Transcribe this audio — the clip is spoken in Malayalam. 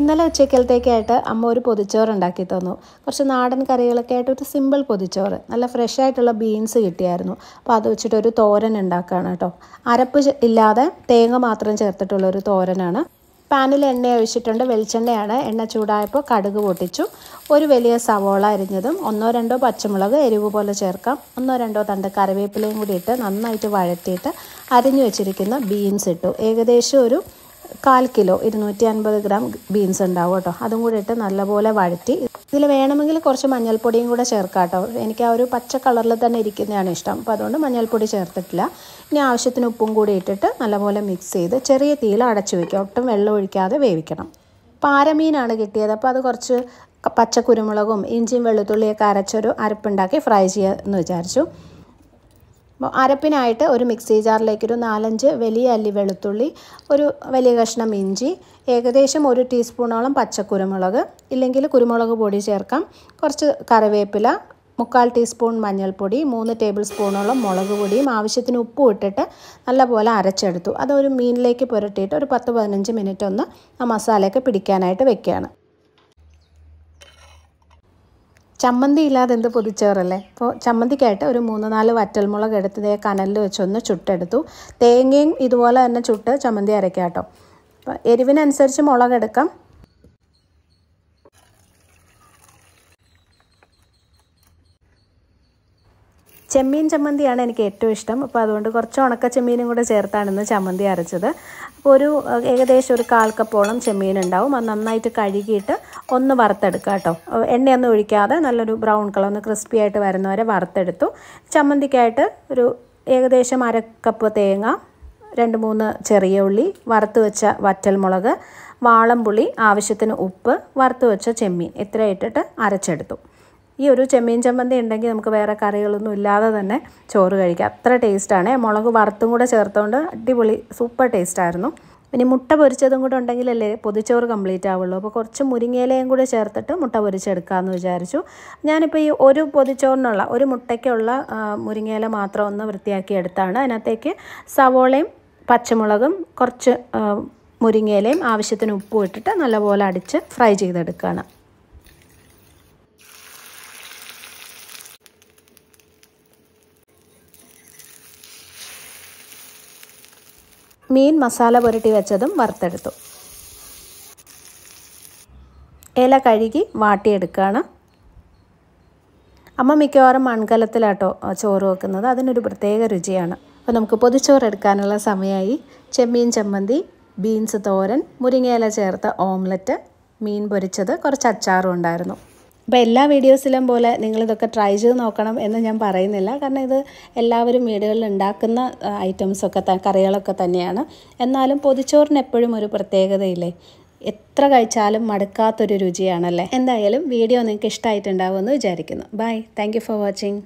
ഇന്നലെ ഉച്ചക്കലത്തേക്കായിട്ട് അമ്മ ഒരു പൊതിച്ചോറ് ഉണ്ടാക്കി തന്നു കുറച്ച് നാടൻ കറികളൊക്കെ ആയിട്ട് ഒരു സിമ്പിൾ പൊതിച്ചോറ് നല്ല ഫ്രഷ് ആയിട്ടുള്ള ബീൻസ് കിട്ടിയായിരുന്നു അപ്പോൾ അത് വെച്ചിട്ട് ഒരു തോരൻ ഉണ്ടാക്കുകയാണ് കേട്ടോ അരപ്പ് ഇല്ലാതെ തേങ്ങ മാത്രം ചേർത്തിട്ടുള്ള ഒരു തോരനാണ് പാനിൽ എണ്ണ ഒഴിച്ചിട്ടുണ്ട് വെളിച്ചെണ്ണയാണ് എണ്ണ ചൂടായപ്പോൾ കടുക് പൊട്ടിച്ചു ഒരു വലിയ സവോള അരിഞ്ഞതും ഒന്നോ രണ്ടോ പച്ചമുളക് എരിവ് പോലെ ചേർക്കാം ഒന്നോ രണ്ടോ തണ്ട് കറിവേപ്പിലയും കൂടി ഇട്ട് നന്നായിട്ട് വഴറ്റിയിട്ട് അരിഞ്ഞു വെച്ചിരിക്കുന്ന ബീൻസ് ഇട്ടു ഏകദേശം ഒരു കാൽ കിലോ ഇരുന്നൂറ്റി അൻപത് ഗ്രാം ബീൻസ് ഉണ്ടാവും കേട്ടോ അതും കൂടി ഇട്ട് നല്ലപോലെ വഴറ്റി ഇതിൽ വേണമെങ്കിൽ കുറച്ച് മഞ്ഞൾപ്പൊടിയും കൂടെ ചേർക്കാം കേട്ടോ എനിക്ക് ആ ഒരു പച്ച കളറിൽ തന്നെ ഇരിക്കുന്നതാണ് ഇഷ്ടം അപ്പോൾ അതുകൊണ്ട് മഞ്ഞൾപ്പൊടി ചേർത്തിട്ടില്ല ഇനി ആവശ്യത്തിന് ഉപ്പും കൂടി ഇട്ടിട്ട് നല്ലപോലെ മിക്സ് ചെയ്ത് ചെറിയ തീയിൽ അടച്ചു വയ്ക്കുക ഒട്ടും വെള്ളം ഒഴിക്കാതെ വേവിക്കണം പാരമീനാണ് കിട്ടിയത് അപ്പോൾ അത് കുറച്ച് പച്ച കുരുമുളകും ഇഞ്ചിയും വെളുത്തുള്ളിയൊക്കെ അരച്ചൊരു അരപ്പുണ്ടാക്കി ഫ്രൈ ചെയ്യാമെന്ന് വിചാരിച്ചു അരപ്പിനായിട്ട് ഒരു മിക്സി ജാറിലേക്ക് ഒരു നാലഞ്ച് വലിയ അല്ലി വെളുത്തുള്ളി ഒരു വലിയ കഷ്ണം ഇഞ്ചി ഏകദേശം ഒരു ടീസ്പൂണോളം പച്ചക്കുരുമുളക് ഇല്ലെങ്കിൽ കുരുമുളക് പൊടി ചേർക്കാം കുറച്ച് കറിവേപ്പില മുക്കാൽ ടീസ്പൂൺ മഞ്ഞൾപ്പൊടി മൂന്ന് ടേബിൾ സ്പൂണോളം മുളക് പൊടിയും ആവശ്യത്തിന് ഉപ്പും ഇട്ടിട്ട് നല്ലപോലെ അരച്ചെടുത്തു അതൊരു മീനിലേക്ക് പുരട്ടിയിട്ട് ഒരു പത്ത് പതിനഞ്ച് മിനിറ്റ് ഒന്ന് ആ മസാലയൊക്കെ പിടിക്കാനായിട്ട് വെക്കുകയാണ് ചമ്മന്തി ഇല്ലാതെ എന്ത് പൊതിച്ചേറല്ലേ അപ്പോൾ ചമ്മന്തിക്കായിട്ട് ഒരു മൂന്ന് നാല് വറ്റൽമുളക് എടുത്ത് ഇതേ കനലിൽ വെച്ചൊന്ന് ചുട്ടെടുത്തു തേങ്ങയും ഇതുപോലെ തന്നെ ചുട്ട് ചമ്മന്തി അരയ്ക്കാം കേട്ടോ അപ്പോൾ എരിവിനനുസരിച്ച് മുളകെടുക്കാം ചെമ്മീൻ ചമ്മന്തിയാണ് എനിക്ക് ഏറ്റവും ഇഷ്ടം അപ്പോൾ അതുകൊണ്ട് കുറച്ച് ഉണക്ക ചെമ്മീനും കൂടെ ചേർത്താണ് ഇന്ന് ചമ്മന്തി അരച്ചത് അപ്പോൾ ഒരു ഏകദേശം ഒരു കാൽ കപ്പോളം ചെമ്മീൻ ഉണ്ടാവും അത് നന്നായിട്ട് കഴുകിയിട്ട് ഒന്ന് വറുത്തെടുക്കുക കേട്ടോ എണ്ണയൊന്നും ഒഴിക്കാതെ നല്ലൊരു ബ്രൗൺ കളർ ഒന്ന് ക്രിസ്പി ആയിട്ട് വരുന്ന വരെ വറുത്തെടുത്തു ചമ്മന്തിക്കായിട്ട് ഒരു ഏകദേശം അര കപ്പ് തേങ്ങ രണ്ട് മൂന്ന് ചെറിയ ഉള്ളി വറുത്ത് വെച്ച വറ്റൽമുളക് വാളംപുളി ആവശ്യത്തിന് ഉപ്പ് വറുത്ത് വെച്ച ചെമ്മീൻ ഇത്രയും ഇട്ടിട്ട് അരച്ചെടുത്തു ഈ ഒരു ചെമ്മീൻ ചമ്മന്തി ഉണ്ടെങ്കിൽ നമുക്ക് വേറെ കറികളൊന്നും ഇല്ലാതെ തന്നെ ചോറ് കഴിക്കാം അത്ര ടേസ്റ്റാണ് മുളക് വറുത്തും കൂടെ ചേർത്തുകൊണ്ട് അടിപൊളി സൂപ്പർ ടേസ്റ്റായിരുന്നു ഇനി മുട്ട പൊരിച്ചതും കൂടെ ഉണ്ടെങ്കിലല്ലേ പൊതിച്ചോറ് കംപ്ലീറ്റ് ആവുള്ളൂ അപ്പോൾ കുറച്ച് മുരിങ്ങയിലയും കൂടെ ചേർത്തിട്ട് മുട്ട പൊരിച്ചെടുക്കാമെന്ന് വിചാരിച്ചു ഞാനിപ്പോൾ ഈ ഒരു പൊതിച്ചോറിനുള്ള ഒരു മുട്ടയ്ക്കുള്ള മുരിങ്ങയില മാത്രം ഒന്ന് വൃത്തിയാക്കി എടുത്താണ് അതിനകത്തേക്ക് സവോളയും പച്ചമുളകും കുറച്ച് മുരിങ്ങയിലയും ആവശ്യത്തിന് ഉപ്പും ഇട്ടിട്ട് നല്ലപോലെ അടിച്ച് ഫ്രൈ ചെയ്തെടുക്കുകയാണ് മീൻ മസാല പുരട്ടി വെച്ചതും വറുത്തെടുത്തു ഇല കഴുകി വാട്ടിയെടുക്കുകയാണ് അമ്മ മിക്കവാറും മൺകലത്തിലാട്ടോ ചോറ് വെക്കുന്നത് അതിനൊരു പ്രത്യേക രുചിയാണ് അപ്പോൾ നമുക്ക് പൊതിച്ചോറ് എടുക്കാനുള്ള സമയമായി ചെമ്മീൻ ചമ്മന്തി ബീൻസ് തോരൻ മുരിങ്ങയില ചേർത്ത ഓംലറ്റ് മീൻ പൊരിച്ചത് കുറച്ച് അച്ചാറും ഉണ്ടായിരുന്നു അപ്പോൾ എല്ലാ വീഡിയോസിലും പോലെ നിങ്ങളിതൊക്കെ ട്രൈ ചെയ്ത് നോക്കണം എന്ന് ഞാൻ പറയുന്നില്ല കാരണം ഇത് എല്ലാവരും വീടുകളിൽ ഉണ്ടാക്കുന്ന ഐറ്റംസൊക്കെ ത കറികളൊക്കെ തന്നെയാണ് എന്നാലും പൊതിച്ചോറിന് എപ്പോഴും ഒരു പ്രത്യേകതയില്ലേ എത്ര കഴിച്ചാലും മടുക്കാത്തൊരു രുചിയാണല്ലേ എന്തായാലും വീഡിയോ നിങ്ങൾക്ക് ഇഷ്ടമായിട്ടുണ്ടാവുമെന്ന് വിചാരിക്കുന്നു ബൈ താങ്ക് ഫോർ വാച്ചിങ്